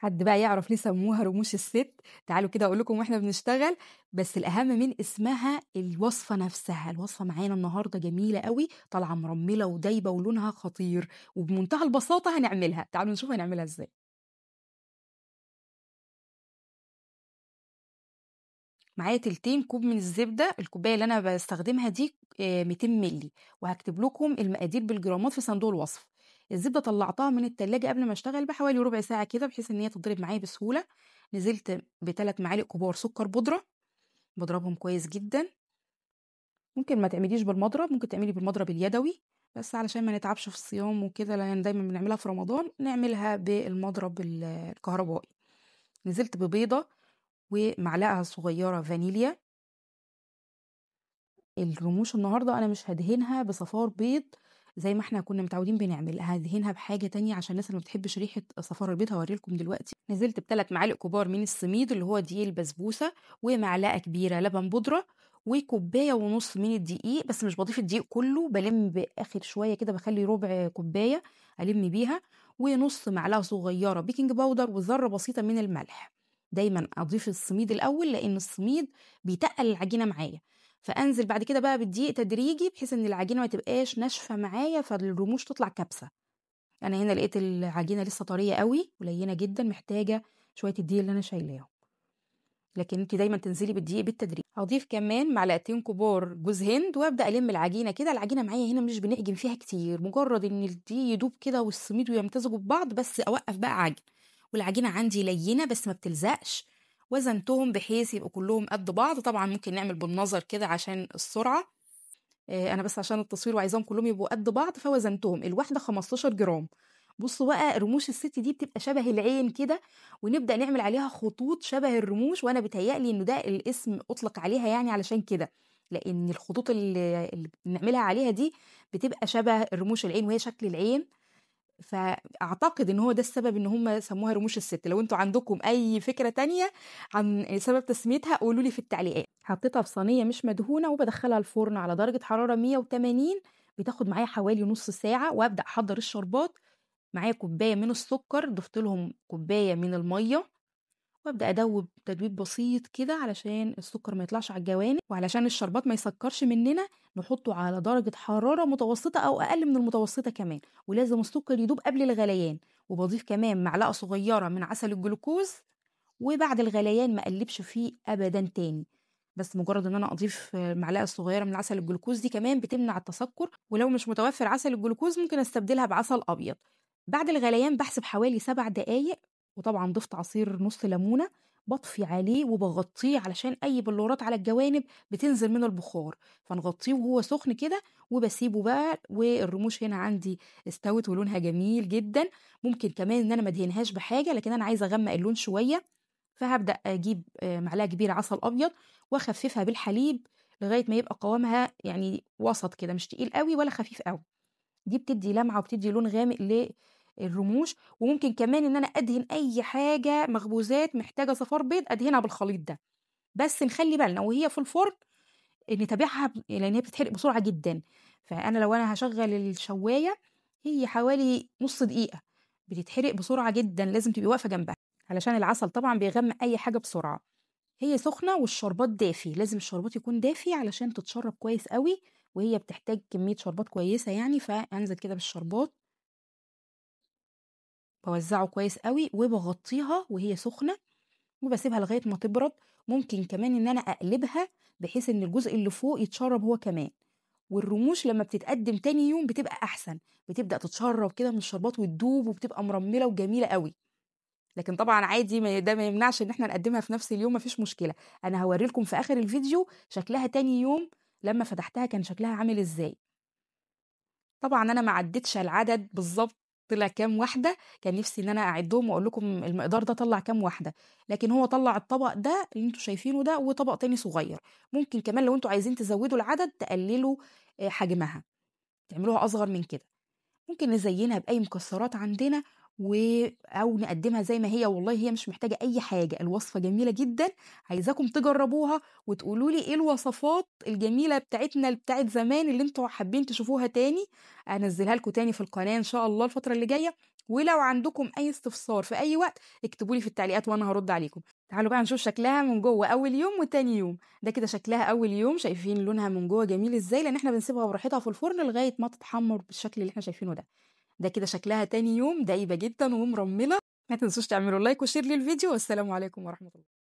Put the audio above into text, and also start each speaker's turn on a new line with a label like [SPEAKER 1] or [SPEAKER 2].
[SPEAKER 1] حد بقى يعرف ليه سموها رموش الست تعالوا كده اقول لكم واحنا بنشتغل بس الاهم من اسمها الوصفه نفسها الوصفه معانا النهارده جميله قوي طالعه مرمله ودايبه ولونها خطير وبمنتهى البساطه هنعملها تعالوا نشوف هنعملها ازاي معايا تلتين كوب من الزبده الكوبايه اللي انا بستخدمها دي 200 آه، مللي وهكتب لكم المقادير بالجرامات في صندوق الوصف الزبده طلعتها من التلاجة قبل ما اشتغل بحوالي ربع ساعه كده بحيث ان هي تضرب معايا بسهوله نزلت بثلاث معالق كبار سكر بودره بضربهم كويس جدا ممكن ما تعمليش بالمضرب ممكن تعملي بالمضرب اليدوي بس علشان ما نتعبش في الصيام وكده لان دايما بنعملها في رمضان نعملها بالمضرب الكهربائي نزلت ببيضه ومعلقه صغيره فانيليا الرموش النهارده انا مش هدهنها بصفار بيض زي ما احنا كنا متعودين بنعمل هدهنها بحاجه تانية عشان الناس اللي ما بتحبش ريحه البيض هوري هوريلكم دلوقتي نزلت بثلاث معالق كبار من السميد اللي هو دقيق البسبوسه ومعلقه كبيره لبن بودره وكوبايه ونص من الدقيق بس مش بضيف الدقيق كله بلم باخر شويه كده بخلي ربع كوبايه الم بيها ونص معلقه صغيره بيكنج باودر وذره بسيطه من الملح دايما اضيف الصميد الاول لان الصميد بيتقل العجينه معايا فانزل بعد كده بقى بالدقيق تدريجي بحيث ان العجينه ما تبقاش ناشفه معايا فالرموش تطلع كبسه انا هنا لقيت العجينه لسه طريه قوي قليله جدا محتاجه شويه الدقيق اللي انا شايلاهم لكن انت دايما تنزلي بالدقيق بالتدريج هضيف كمان معلقتين كبار جوز هند وابدا الم العجينه كده العجينه معايا هنا مش بنعجن فيها كتير مجرد ان الدقيق يدوب كده والسميد ويمتزجوا ببعض بس اوقف بقى عجن والعجينه عندي لينه بس ما بتلزقش وزنتهم بحيث يبقوا كلهم قد بعض طبعا ممكن نعمل بالنظر كده عشان السرعه آه، انا بس عشان التصوير وعايزاهم كلهم يبقوا قد بعض فوزنتهم الواحده 15 جرام بصوا بقى رموش الست دي بتبقى شبه العين كده ونبدا نعمل عليها خطوط شبه الرموش وانا بتهيألي ان ده الاسم اطلق عليها يعني علشان كده لان الخطوط اللي بنعملها عليها دي بتبقى شبه رموش العين وهي شكل العين فاعتقد ان هو ده السبب ان هم سموها رموش الست لو انتوا عندكم اي فكره تانية عن سبب تسميتها قولوا لي في التعليقات حطيتها في صينيه مش مدهونه وبدخلها الفرن على درجه حراره 180 بتاخد معايا حوالي نص ساعه وابدا احضر الشربات معايا كوبايه من السكر ضفت لهم كوبايه من الميه وابدا ادوب تدويب بسيط كده علشان السكر ما يطلعش على الجوانب وعلشان الشربات ما يسكرش مننا نحطه على درجه حراره متوسطه او اقل من المتوسطه كمان ولازم السكر يدوب قبل الغليان وبضيف كمان معلقه صغيره من عسل الجلوكوز وبعد الغليان ما اقلبش فيه ابدا تاني بس مجرد ان انا اضيف المعلقه الصغيره من عسل الجلوكوز دي كمان بتمنع التسكر ولو مش متوفر عسل الجلوكوز ممكن استبدلها بعسل ابيض بعد الغليان بحسب حوالي سبع دقايق وطبعا ضفت عصير نص ليمونه بطفي عليه وبغطيه علشان اي بلورات على الجوانب بتنزل منه البخار فنغطيه وهو سخن كده وبسيبه بقى والرموش هنا عندي استوت ولونها جميل جدا ممكن كمان ان انا ما ادهنهاش بحاجه لكن انا عايزه اغمق اللون شويه فهبدا اجيب آه، معلقه كبيره عسل ابيض واخففها بالحليب لغايه ما يبقى قوامها يعني وسط كده مش تقيل قوي ولا خفيف قوي دي بتدي لمعه وبتدي لون غامق الرموش وممكن كمان ان انا ادهن اي حاجه مخبوزات محتاجه صفار بيض ادهنها بالخليط ده بس نخلي بالنا وهي في الفرن نتابعها لان هي بتتحرق بسرعه جدا فانا لو انا هشغل الشوايه هي حوالي نص دقيقه بتتحرق بسرعه جدا لازم تبقي واقفه جنبها علشان العسل طبعا بيغمق اي حاجه بسرعه هي سخنه والشربات دافي لازم الشربات يكون دافي علشان تتشرب كويس قوي وهي بتحتاج كميه شربات كويسه يعني فانزل كده بالشربات بوزعه كويس قوي وبغطيها وهي سخنه وبسيبها لغايه ما تبرد ممكن كمان ان انا اقلبها بحيث ان الجزء اللي فوق يتشرب هو كمان والرموش لما بتتقدم تاني يوم بتبقى احسن بتبدا تتشرب كده من الشربات وتدوب وبتبقى مرمله وجميله قوي لكن طبعا عادي ده ما يمنعش ان احنا نقدمها في نفس اليوم مفيش مشكله انا لكم في اخر الفيديو شكلها تاني يوم لما فتحتها كان شكلها عامل ازاي طبعا انا ما عدتش العدد بالظبط طلع كام واحده كان نفسي ان انا اعدهم واقول لكم المقدار ده طلع كام واحده لكن هو طلع الطبق ده اللي انتوا شايفينه ده وطبق تاني صغير ممكن كمان لو انتوا عايزين تزودوا العدد تقللوا آه، حجمها تعملوها اصغر من كده ممكن نزينها باي مكسرات عندنا و او نقدمها زي ما هي والله هي مش محتاجه اي حاجه الوصفه جميله جدا عايزاكم تجربوها وتقولوا لي ايه الوصفات الجميله بتاعتنا بتاعت زمان اللي انتوا حابين تشوفوها تاني انزلها لكم تاني في القناه ان شاء الله الفتره اللي جايه ولو عندكم اي استفسار في اي وقت اكتبوا لي في التعليقات وانا هرد عليكم تعالوا بقى نشوف شكلها من جوه اول يوم وتاني يوم ده كده شكلها اول يوم شايفين لونها من جوه جميل ازاي لان احنا بنسيبها براحتها في الفرن لغايه ما تتحمر بالشكل اللي احنا شايفينه ده ده كده شكلها تاني يوم دعيبه جدا ومرمله ما تنسوش تعملوا لايك وشير للفيديو والسلام عليكم ورحمه الله